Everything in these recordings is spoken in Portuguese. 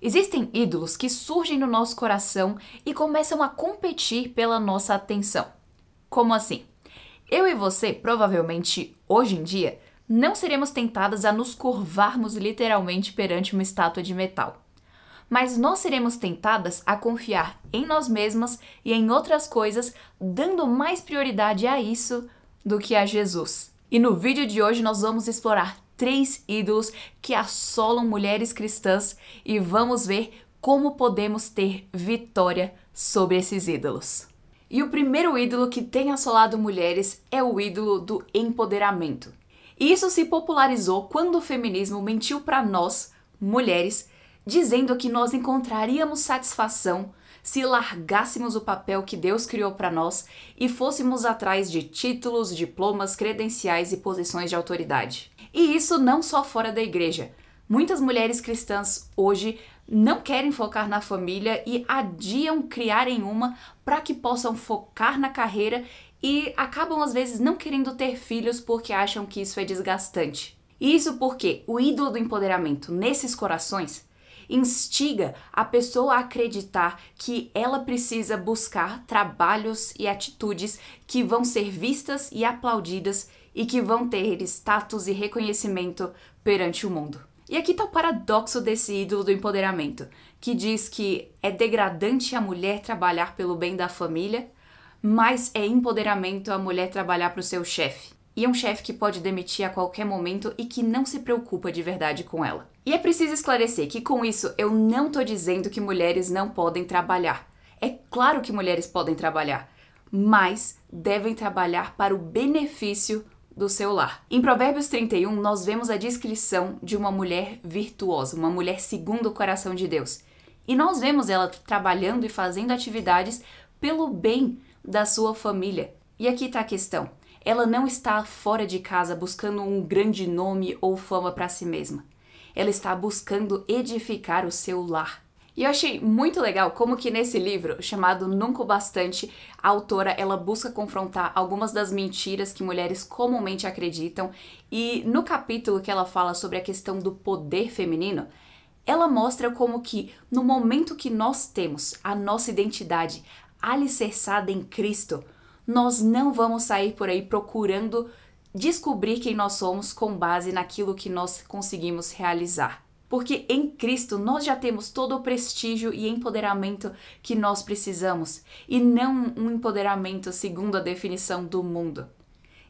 Existem ídolos que surgem no nosso coração e começam a competir pela nossa atenção. Como assim? Eu e você, provavelmente, hoje em dia, não seremos tentadas a nos curvarmos literalmente perante uma estátua de metal. Mas nós seremos tentadas a confiar em nós mesmas e em outras coisas, dando mais prioridade a isso do que a Jesus. E no vídeo de hoje nós vamos explorar três ídolos que assolam mulheres cristãs e vamos ver como podemos ter vitória sobre esses ídolos. E o primeiro ídolo que tem assolado mulheres é o ídolo do empoderamento. E isso se popularizou quando o feminismo mentiu para nós, mulheres, dizendo que nós encontraríamos satisfação se largássemos o papel que Deus criou para nós e fôssemos atrás de títulos, diplomas, credenciais e posições de autoridade. E isso não só fora da igreja. Muitas mulheres cristãs hoje não querem focar na família e adiam criarem uma para que possam focar na carreira e acabam às vezes não querendo ter filhos porque acham que isso é desgastante. Isso porque o ídolo do empoderamento nesses corações instiga a pessoa a acreditar que ela precisa buscar trabalhos e atitudes que vão ser vistas e aplaudidas e que vão ter status e reconhecimento perante o mundo. E aqui está o paradoxo desse ídolo do empoderamento, que diz que é degradante a mulher trabalhar pelo bem da família, mas é empoderamento a mulher trabalhar para o seu chefe e é um chefe que pode demitir a qualquer momento e que não se preocupa de verdade com ela. E é preciso esclarecer que com isso eu não tô dizendo que mulheres não podem trabalhar. É claro que mulheres podem trabalhar, mas devem trabalhar para o benefício do seu lar. Em Provérbios 31, nós vemos a descrição de uma mulher virtuosa, uma mulher segundo o coração de Deus. E nós vemos ela trabalhando e fazendo atividades pelo bem da sua família. E aqui está a questão. Ela não está fora de casa buscando um grande nome ou fama para si mesma. Ela está buscando edificar o seu lar. E eu achei muito legal como que nesse livro, chamado Nunca o Bastante, a autora ela busca confrontar algumas das mentiras que mulheres comumente acreditam e no capítulo que ela fala sobre a questão do poder feminino, ela mostra como que no momento que nós temos a nossa identidade alicerçada em Cristo, nós não vamos sair por aí procurando descobrir quem nós somos com base naquilo que nós conseguimos realizar. Porque em Cristo nós já temos todo o prestígio e empoderamento que nós precisamos, e não um empoderamento segundo a definição do mundo.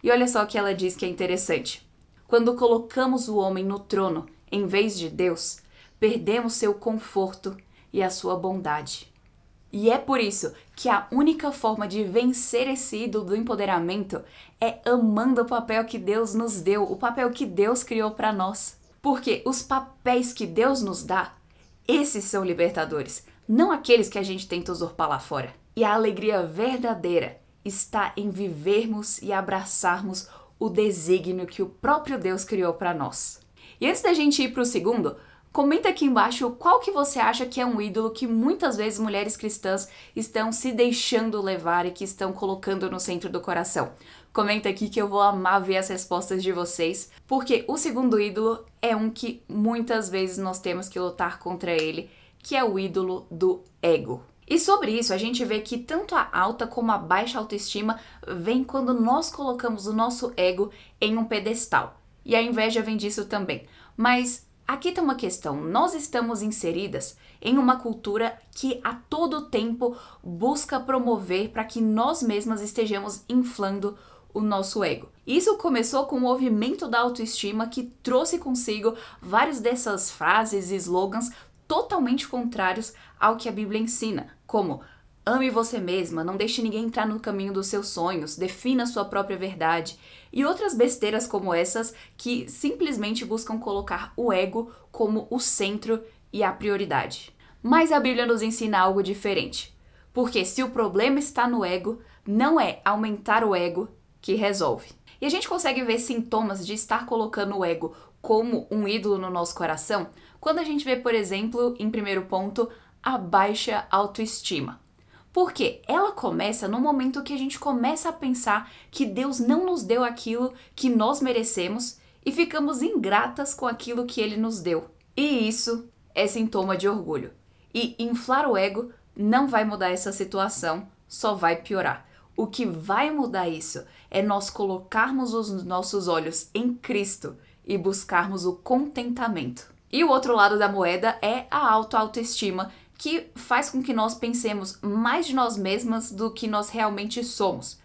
E olha só o que ela diz que é interessante. Quando colocamos o homem no trono em vez de Deus, perdemos seu conforto e a sua bondade. E é por isso que a única forma de vencer esse ídolo do empoderamento é amando o papel que Deus nos deu, o papel que Deus criou para nós. Porque os papéis que Deus nos dá, esses são libertadores, não aqueles que a gente tenta usurpar lá fora. E a alegria verdadeira está em vivermos e abraçarmos o desígnio que o próprio Deus criou para nós. E antes da gente ir para o segundo, Comenta aqui embaixo qual que você acha que é um ídolo que muitas vezes mulheres cristãs estão se deixando levar e que estão colocando no centro do coração. Comenta aqui que eu vou amar ver as respostas de vocês, porque o segundo ídolo é um que muitas vezes nós temos que lutar contra ele, que é o ídolo do ego. E sobre isso, a gente vê que tanto a alta como a baixa autoestima vem quando nós colocamos o nosso ego em um pedestal. E a inveja vem disso também. Mas Aqui tem uma questão. Nós estamos inseridas em uma cultura que a todo tempo busca promover para que nós mesmas estejamos inflando o nosso ego. Isso começou com o movimento da autoestima que trouxe consigo várias dessas frases e slogans totalmente contrários ao que a Bíblia ensina, como Ame você mesma, não deixe ninguém entrar no caminho dos seus sonhos, defina sua própria verdade e outras besteiras como essas que simplesmente buscam colocar o ego como o centro e a prioridade. Mas a Bíblia nos ensina algo diferente. Porque se o problema está no ego, não é aumentar o ego que resolve. E a gente consegue ver sintomas de estar colocando o ego como um ídolo no nosso coração quando a gente vê, por exemplo, em primeiro ponto, a baixa autoestima. Porque ela começa no momento que a gente começa a pensar que Deus não nos deu aquilo que nós merecemos e ficamos ingratas com aquilo que ele nos deu. E isso é sintoma de orgulho. E inflar o ego não vai mudar essa situação, só vai piorar. O que vai mudar isso é nós colocarmos os nossos olhos em Cristo e buscarmos o contentamento. E o outro lado da moeda é a auto autoestima que faz com que nós pensemos mais de nós mesmas do que nós realmente somos.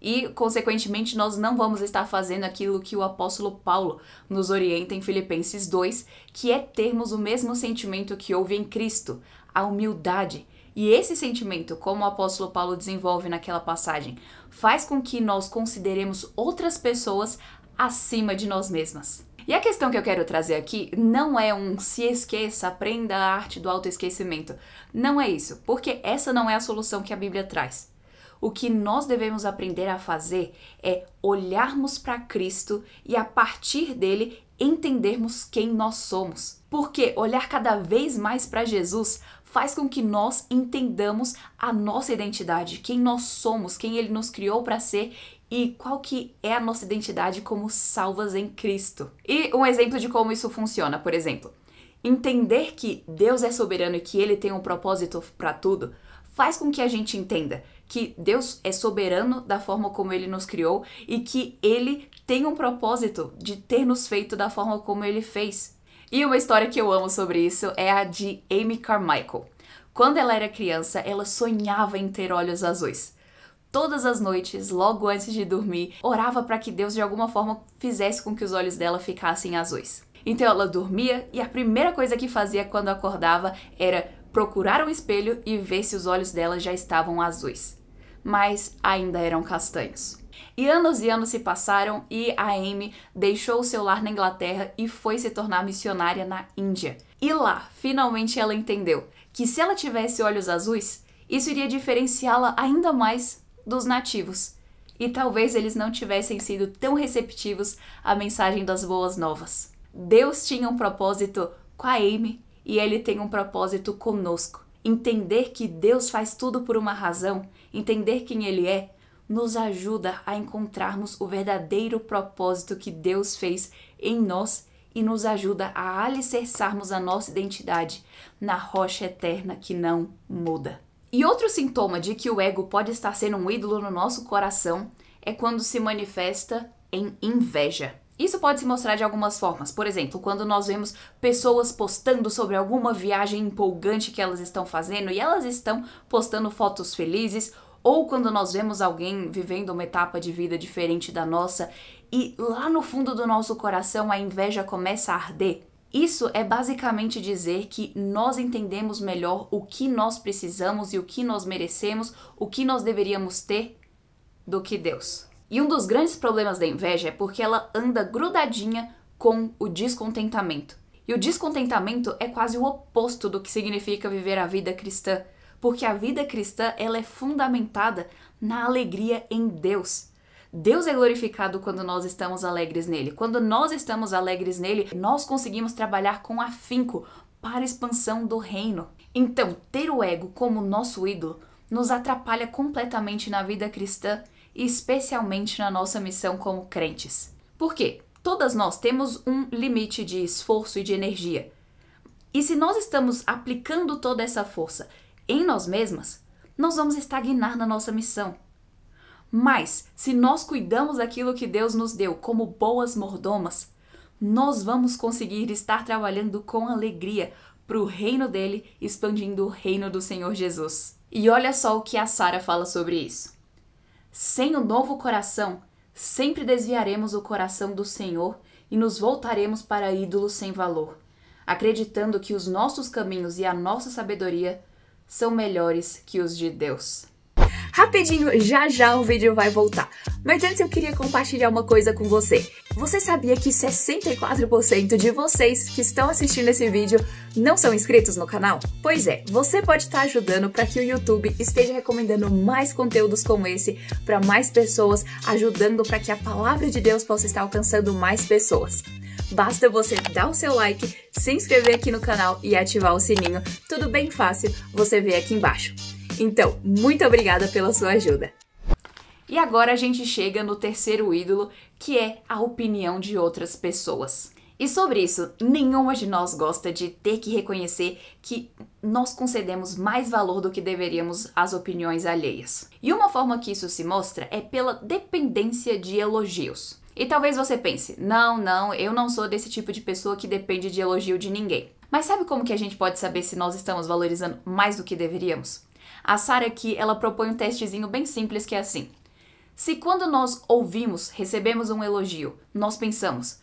E, consequentemente, nós não vamos estar fazendo aquilo que o apóstolo Paulo nos orienta em Filipenses 2, que é termos o mesmo sentimento que houve em Cristo, a humildade. E esse sentimento, como o apóstolo Paulo desenvolve naquela passagem, faz com que nós consideremos outras pessoas acima de nós mesmas. E a questão que eu quero trazer aqui não é um se esqueça, aprenda a arte do autoesquecimento. Não é isso, porque essa não é a solução que a Bíblia traz. O que nós devemos aprender a fazer é olharmos para Cristo e a partir dele entendermos quem nós somos. Porque olhar cada vez mais para Jesus faz com que nós entendamos a nossa identidade, quem nós somos, quem ele nos criou para ser e qual que é a nossa identidade como salvas em Cristo. E um exemplo de como isso funciona, por exemplo, entender que Deus é soberano e que ele tem um propósito para tudo, faz com que a gente entenda que Deus é soberano da forma como ele nos criou e que ele tem um propósito de ter nos feito da forma como ele fez. E uma história que eu amo sobre isso é a de Amy Carmichael. Quando ela era criança, ela sonhava em ter olhos azuis todas as noites, logo antes de dormir, orava para que Deus de alguma forma fizesse com que os olhos dela ficassem azuis. Então ela dormia e a primeira coisa que fazia quando acordava era procurar um espelho e ver se os olhos dela já estavam azuis. Mas ainda eram castanhos. E anos e anos se passaram e a Amy deixou o seu lar na Inglaterra e foi se tornar missionária na Índia. E lá, finalmente ela entendeu que se ela tivesse olhos azuis, isso iria diferenciá-la ainda mais dos nativos, e talvez eles não tivessem sido tão receptivos à mensagem das boas novas. Deus tinha um propósito com a Amy e ele tem um propósito conosco. Entender que Deus faz tudo por uma razão, entender quem Ele é, nos ajuda a encontrarmos o verdadeiro propósito que Deus fez em nós e nos ajuda a alicerçarmos a nossa identidade na rocha eterna que não muda. E outro sintoma de que o ego pode estar sendo um ídolo no nosso coração é quando se manifesta em inveja. Isso pode se mostrar de algumas formas. Por exemplo, quando nós vemos pessoas postando sobre alguma viagem empolgante que elas estão fazendo e elas estão postando fotos felizes, ou quando nós vemos alguém vivendo uma etapa de vida diferente da nossa e lá no fundo do nosso coração a inveja começa a arder. Isso é basicamente dizer que nós entendemos melhor o que nós precisamos e o que nós merecemos, o que nós deveríamos ter do que Deus. E um dos grandes problemas da inveja é porque ela anda grudadinha com o descontentamento. E o descontentamento é quase o oposto do que significa viver a vida cristã, porque a vida cristã ela é fundamentada na alegria em Deus. Deus é glorificado quando nós estamos alegres nele. Quando nós estamos alegres nele, nós conseguimos trabalhar com afinco para a expansão do reino. Então, ter o ego como nosso ídolo nos atrapalha completamente na vida cristã e especialmente na nossa missão como crentes. Por quê? Todas nós temos um limite de esforço e de energia. E se nós estamos aplicando toda essa força em nós mesmas, nós vamos estagnar na nossa missão. Mas, se nós cuidamos daquilo que Deus nos deu como boas mordomas, nós vamos conseguir estar trabalhando com alegria para o reino dele, expandindo o reino do Senhor Jesus. E olha só o que a Sara fala sobre isso. Sem o novo coração, sempre desviaremos o coração do Senhor e nos voltaremos para ídolos sem valor, acreditando que os nossos caminhos e a nossa sabedoria são melhores que os de Deus. Rapidinho, já já o vídeo vai voltar. Mas antes eu queria compartilhar uma coisa com você. Você sabia que 64% de vocês que estão assistindo esse vídeo não são inscritos no canal? Pois é, você pode estar tá ajudando para que o YouTube esteja recomendando mais conteúdos como esse para mais pessoas, ajudando para que a palavra de Deus possa estar alcançando mais pessoas. Basta você dar o seu like, se inscrever aqui no canal e ativar o sininho. Tudo bem fácil, você vê aqui embaixo. Então, muito obrigada pela sua ajuda. E agora a gente chega no terceiro ídolo, que é a opinião de outras pessoas. E sobre isso, nenhuma de nós gosta de ter que reconhecer que nós concedemos mais valor do que deveríamos às opiniões alheias. E uma forma que isso se mostra é pela dependência de elogios. E talvez você pense: não, não, eu não sou desse tipo de pessoa que depende de elogio de ninguém. Mas sabe como que a gente pode saber se nós estamos valorizando mais do que deveríamos? A Sara aqui, ela propõe um testezinho bem simples que é assim. Se quando nós ouvimos, recebemos um elogio, nós pensamos,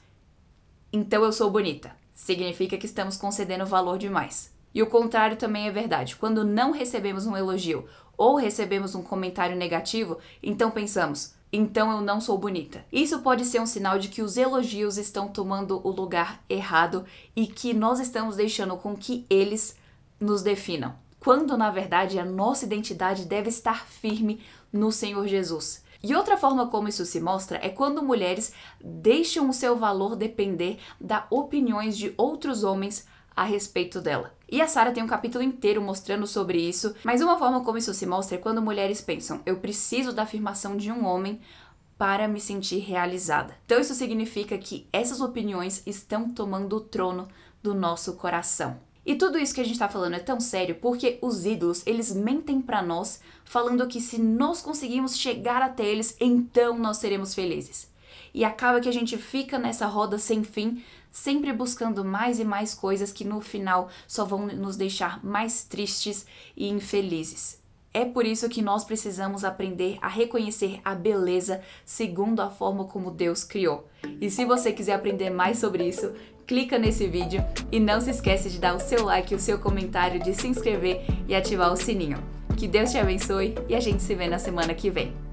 então eu sou bonita, significa que estamos concedendo valor demais. E o contrário também é verdade. Quando não recebemos um elogio ou recebemos um comentário negativo, então pensamos, então eu não sou bonita. Isso pode ser um sinal de que os elogios estão tomando o lugar errado e que nós estamos deixando com que eles nos definam quando na verdade a nossa identidade deve estar firme no Senhor Jesus. E outra forma como isso se mostra é quando mulheres deixam o seu valor depender da opiniões de outros homens a respeito dela. E a Sara tem um capítulo inteiro mostrando sobre isso, mas uma forma como isso se mostra é quando mulheres pensam: eu preciso da afirmação de um homem para me sentir realizada. Então isso significa que essas opiniões estão tomando o trono do nosso coração. E tudo isso que a gente tá falando é tão sério porque os ídolos, eles mentem para nós, falando que se nós conseguirmos chegar até eles, então nós seremos felizes. E acaba que a gente fica nessa roda sem fim, sempre buscando mais e mais coisas que no final só vão nos deixar mais tristes e infelizes. É por isso que nós precisamos aprender a reconhecer a beleza segundo a forma como Deus criou. E se você quiser aprender mais sobre isso, clica nesse vídeo e não se esquece de dar o seu like, o seu comentário, de se inscrever e ativar o sininho. Que Deus te abençoe e a gente se vê na semana que vem.